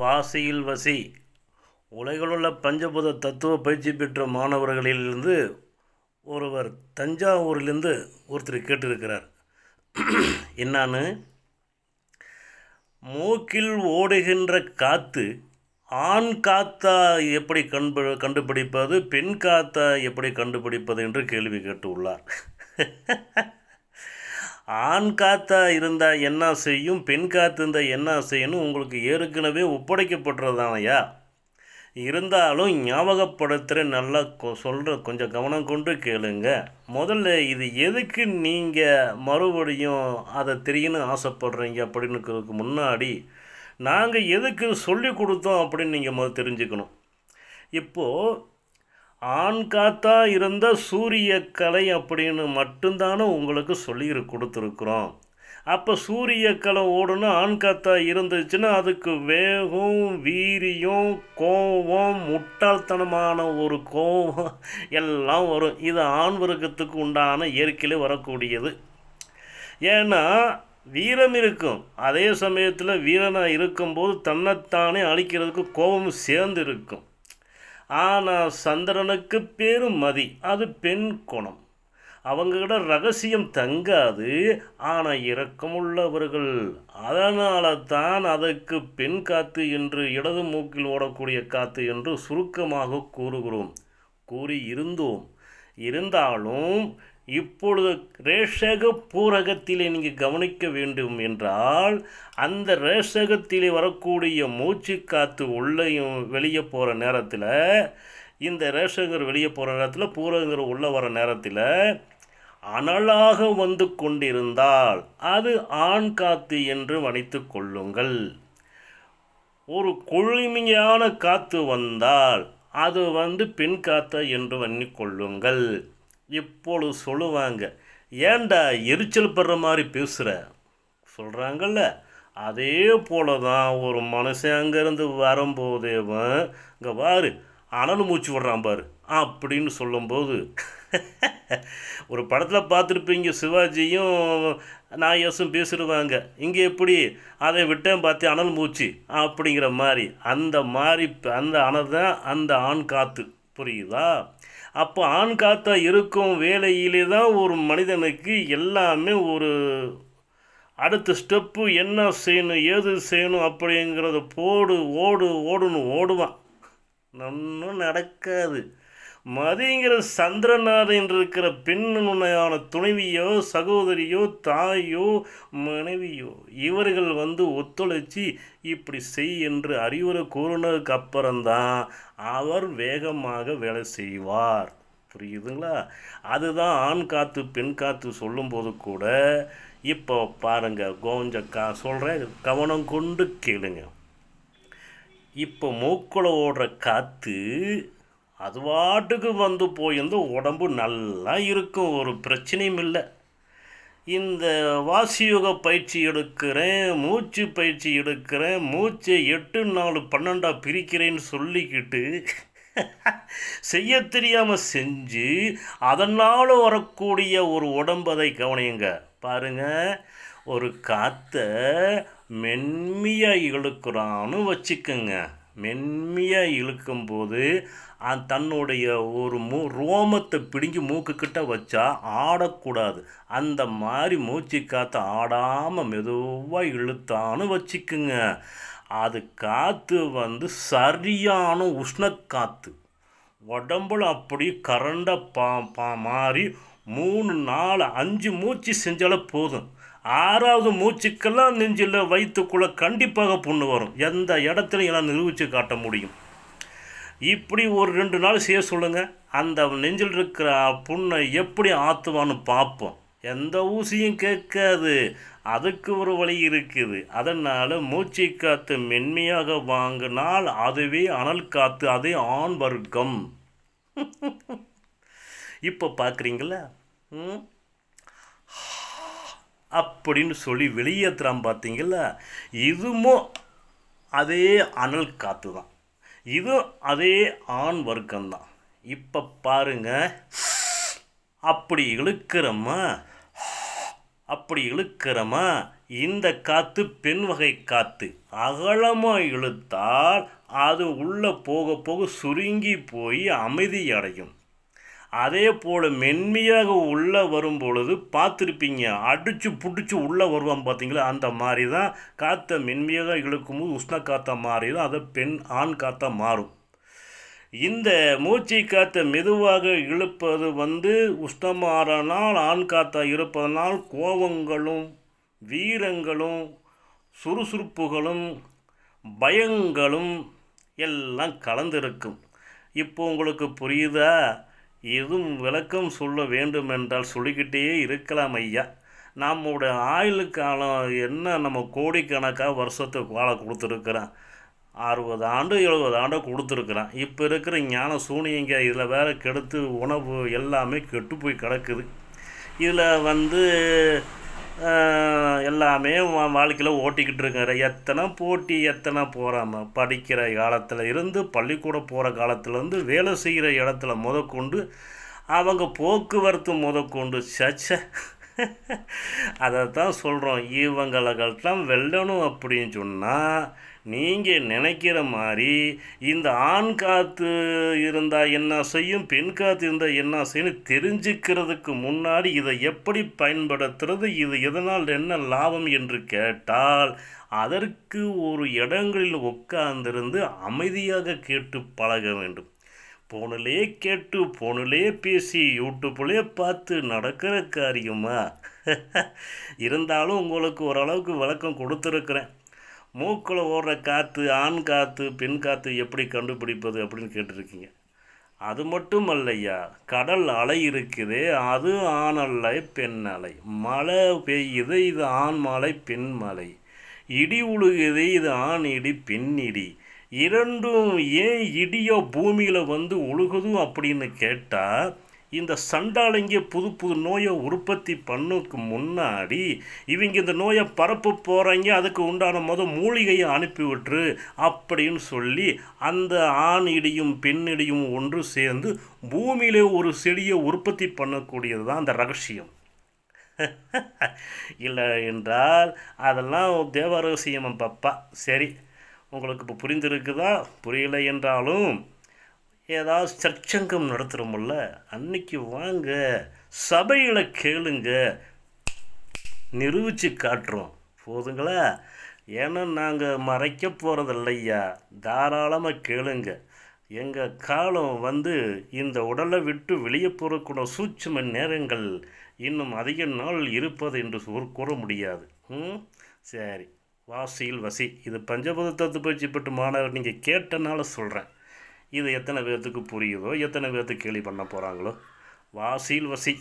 வாசியில் வசி உலகிலுள்ள பஞ்சபூத தத்துவ பயிற்சி பெற்ற மாணவர்களிலிருந்து ஒருவர் தஞ்சாவூரிலிருந்து ஒருத்தர் கேட்டிருக்கிறார் என்னான்னு மூக்கில் ஓடுகின்ற காற்று ஆண் காத்தா எப்படி கண்டு கண்டுபிடிப்பது பெண் காத்தா எப்படி கண்டுபிடிப்பது என்று கேள்வி கேட்டு உள்ளார் ஆண் காத்தா இருந்தால் என்ன செய்யும் பெண் காத்து இருந்தால் என்ன செய்யணும் உங்களுக்கு ஏற்கனவே ஒப்படைக்கப்பட்டுறதானையா இருந்தாலும் ஞாபகப்படுத்துகிற நல்லா கொ சொல்கிற கொஞ்சம் கவனம் கொண்டு கேளுங்க முதல்ல இது எதுக்கு நீங்கள் மறுபடியும் அதை தெரியணும்னு ஆசைப்படுறீங்க அப்படின்னுக்கிறதுக்கு முன்னாடி நாங்கள் எதுக்கு சொல்லி கொடுத்தோம் அப்படின்னு நீங்கள் முதல் தெரிஞ்சுக்கணும் இப்போது ஆண் காத்தா இருந்த சூரிய கலை அப்படின்னு மட்டும்தானே உங்களுக்கு சொல்லி கொடுத்துருக்குறோம் அப்போ சூரிய கலை ஓடுனா ஆண் காத்தா இருந்துச்சுன்னா அதுக்கு வேகம் வீரியம் கோபம் முட்டாள்தனமான ஒரு கோபம் எல்லாம் வரும் இது ஆண் வர்க்கத்துக்கு உண்டான இயற்கையில் வரக்கூடியது ஏன்னா வீரம் இருக்கும் அதே சமயத்தில் வீரனாக இருக்கும்போது தன்னைத்தானே அழிக்கிறதுக்கு கோபம் சேர்ந்து இருக்கும் ஆனால் சந்திரனுக்கு பேரும் மதி அது பெண் குணம் அவங்ககிட்ட ரகசியம் தங்காது ஆனால் இரக்கமுள்ளவர்கள் அதனால தான் அதற்கு பெண் காத்து என்று இடது மூக்கில் ஓடக்கூடிய காத்து என்று சுருக்கமாக கூறுகிறோம் கூறி இருந்தோம் இருந்தாலும் இப்பொழுது ரேஷக பூரகத்திலே நீங்கள் கவனிக்க வேண்டும் என்றால் அந்த ரேஷகத்திலே வரக்கூடிய மூச்சு காற்று உள்ளேயும் வெளியே போகிற நேரத்தில் இந்த ரேஷகர் வெளியே போகிற நேரத்தில் பூரகங்கர் உள்ளே வர நேரத்தில் அனலாக வந்து கொண்டிருந்தால் அது ஆண் காத்து என்று வணித்து கொள்ளுங்கள் ஒரு கொழுமையான காற்று வந்தால் அது வந்து பெண் காத்த என்று வண்ணிக்கொள்ளுங்கள் இப்பொழுது சொல்லுவாங்க ஏண்டா எரிச்சல் படுற மாதிரி பேசுகிற சொல்கிறாங்கல்ல அதே போல தான் ஒரு மனுஷன் அங்கேருந்து வரும்போதேவன் இங்கே பாரு அனல் மூச்சு விடுறான் பாரு அப்படின்னு சொல்லும்போது ஒரு படத்தில் பார்த்துருப்பீங்க சிவாஜியும் நாயசும் பேசிடுவாங்க இங்கே எப்படி அதை விட்டேன் பார்த்து அனல் மூச்சு அப்படிங்கிற மாதிரி அந்த மாதிரி அந்த அனல் தான் அந்த ஆண் காற்று புரியுதா அப்போ ஆண் காத்தா இருக்கும் வேலையிலே தான் ஒரு மனிதனுக்கு எல்லாமே ஒரு அடுத்த ஸ்டெப்பு என்ன செய்யணும் ஏது செய்யணும் அப்படிங்கிறத போடு ஓடு ஓடுன்னு ஓடுவான் ஒன்றும் நடக்காது மதிங்கிற சந்திரநாத என்று இருக்கிற பெண்ணுணையான துணைவியோ சகோதரியோ தாயோ மனைவியோ இவர்கள் வந்து ஒத்துழைச்சி இப்படி செய் என்று அறிவுரை கூறினதுக்கு அப்புறம்தான் அவர் வேகமாக வேலை செய்வார் புரியுதுங்களா அதுதான் ஆண் காத்து பெண் காத்து சொல்லும்போது கூட இப்போ பாருங்கள் கா சொல்கிறேன் கவனம் கொண்டு கேளுங்க இப்போ மூக்குல ஓடுற காற்று அது வாட்டுக்கு வந்து போயிருந்து உடம்பு நல்லா இருக்கும் ஒரு பிரச்சனையும் இல்லை இந்த வாசியுக பயிற்சி எடுக்கிறேன் மூச்சு பயிற்சி எடுக்கிறேன் மூச்சை எட்டு நாலு பன்னெண்டாக பிரிக்கிறேன்னு சொல்லிக்கிட்டு செய்ய தெரியாமல் செஞ்சு அதனால் வரக்கூடிய ஒரு உடம்பதை கவனியுங்க பாருங்கள் ஒரு காற்றை மென்மையாக இழுக்கிறான்னு வச்சுக்கோங்க மென்மையாக இழுக்கும்போது தன்னுடைய ஒரு மூ ரோமத்தை பிடுங்கி மூக்குக்கிட்ட வச்சா ஆடக்கூடாது அந்த மாதிரி மூச்சு காற்றை ஆடாமல் மெதுவாக இழுத்தான்னு வச்சுக்குங்க அது காற்று வந்து சரியான உஷ்ணக்காற்று உடம்புல அப்படி கரண்டை பா பா மாறி மூணு நாலு அஞ்சு மூச்சு செஞ்சாலும் போதும் ஆறாவது மூச்சுக்கெல்லாம் நெஞ்சில் வைத்துக்குள்ள கண்டிப்பாக புண்ணு வரும் எந்த இடத்துலையும் எல்லாம் நிரூபித்து காட்ட முடியும் இப்படி ஒரு ரெண்டு நாள் செய்ய சொல்லுங்கள் அந்த நெஞ்சில் இருக்கிற புண்ணை எப்படி ஆற்றுவான்னு பார்ப்போம் எந்த ஊசியும் கேட்காது அதுக்கு ஒரு வழி இருக்குது அதனால் மூச்சு காற்று மென்மையாக வாங்கினால் அதுவே அனல் காற்று அதே ஆண் வர்க்கம் இப்போ பார்க்குறீங்களா ம் அப்படின்னு சொல்லி வெளியேற்றுறான் பார்த்தீங்களா இதுவும் அதே அனல் காற்று தான் இதுவும் அதே ஆண் வர்க்கம்தான் இப்போ பாருங்க அப்படி இழுக்கிறோமா அப்படி இழுக்கிறோமா இந்த காற்று பெண் வகை காற்று அகலமாக இழுத்தால் அது உள்ளே போக போக சுருங்கி போய் அமைதி அடையும் அதே போல் மென்மையாக உள்ளே வரும் பொழுது பார்த்துருப்பீங்க அடித்து பிடிச்சி உள்ளே வருவான் பார்த்தீங்களா அந்த மாதிரி தான் காற்றை மென்மையாக இழுக்கும் போது உஷ்ண காற்றாக தான் அதை பெண் ஆண் காற்றாக மாறும் இந்த மூச்சை காற்றை மெதுவாக இழுப்பது வந்து உஷ்ணமாறனால் ஆண் காற்றாக இருப்பதனால் கோபங்களும் வீரங்களும் சுறுசுறுப்புகளும் பயங்களும் எல்லாம் கலந்திருக்கும் இப்போ உங்களுக்கு புரியுதா இதுவும் விளக்கம் சொல்ல வேண்டும் என்றால் சொல்லிக்கிட்டே இருக்கலாம் ஐயா நம்முடைய ஆயுள் காலம் என்ன நம்ம கோடிக்கணக்காக வருஷத்துக்கு வாழை கொடுத்துருக்குறான் அறுபது ஆண்டு எழுபது ஆண்டு கொடுத்துருக்குறான் இப்போ இருக்கிற ஞான சூனியங்க இதில் வேறு கெடுத்து உணவு எல்லாமே கெட்டு போய் கிடக்குது இதில் வந்து எல்லாமே வாழ்க்கையில் ஓட்டிக்கிட்டு இருக்காரு எத்தனை போட்டி எத்தனை போகிறாம படிக்கிற காலத்தில் இருந்து பள்ளிக்கூடம் போகிற காலத்துலேருந்து வேலை செய்கிற இடத்துல முதற்கொண்டு அவங்க போக்குவரத்து முதற்கொண்டு சச்ச அதை தான் சொல்கிறோம் கட்டம் வெல்லணும் அப்படின்னு சொன்னால் நீங்கள் நினைக்கிற மாதிரி இந்த ஆண் காத்து இருந்தால் என்ன செய்யும் பெண் காத்து இருந்தால் என்ன செய்யும் தெரிஞ்சுக்கிறதுக்கு முன்னாடி இதை எப்படி பயன்படுத்துறது இது எதனால் என்ன லாபம் என்று கேட்டால் அதற்கு ஒரு இடங்களில் உட்கார்ந்திருந்து அமைதியாக கேட்டு பழக வேண்டும் போனிலே கேட்டு போனிலே பேசி யூடியூப்லேயே பார்த்து நடக்கிற காரியமா இருந்தாலும் உங்களுக்கு ஓரளவுக்கு விளக்கம் கொடுத்துருக்குறேன் மூக்கில் ஓடுற காற்று ஆண் காற்று பெண் காற்று எப்படி கண்டுபிடிப்பது அப்படின்னு கேட்டிருக்கீங்க அது மட்டும் அல்லையா கடல் அலை இருக்குது அது ஆண் அலை பெண் அலை மழை பெய்யுது இது ஆண் மலை பெண் மலை இடி உழுகுது இது ஆண் இடி பெண் இடி இரண்டும் ஏன் இடியோ பூமியில் வந்து உழுகுதும் அப்படின்னு கேட்டால் இந்த சண்டாளிங்க புது புது நோயை உற்பத்தி பண்ணுக்கு முன்னாடி இவங்க இந்த நோயை பரப்பு போகிறாங்க அதுக்கு உண்டான மொதல் மூலிகையை அனுப்பிவிட்டுரு அப்படின்னு சொல்லி அந்த ஆண் இடியும் ஒன்று சேர்ந்து பூமியிலே ஒரு செடியை உற்பத்தி பண்ணக்கூடியது தான் அந்த ரகசியம் இல்லை என்றால் அதெல்லாம் தேவ ரகசியம் பப்பா சரி உங்களுக்கு இப்போ புரிந்திருக்குதா புரியலை என்றாலும் ஏதாவது சர்ச்சங்கம் நடத்துகிறோம்ல அன்னைக்கு வாங்க சபையில் கேளுங்க நிரூபித்து காட்டுறோம் போதுங்களா ஏன்னா நாங்கள் மறைக்க போகிறதில்லையா தாராளமாக கேளுங்க எங்கள் காலம் வந்து இந்த உடலை விட்டு வெளியே போகக்கூடிய சூட்சம நேரங்கள் இன்னும் அதிக நாள் இருப்பது என்று கூற முடியாது ம் சரி வாசியில் வசி இது பஞ்சபுத பயிற்சி பெற்று மாணவர் நீங்கள் கேட்டனால சொல்கிறேன் இது எத்தனை பேர்த்துக்கு புரியுதோ எத்தனை பேர்த்துக்கு கேள்வி பண்ண போகிறாங்களோ வாசியில் வசி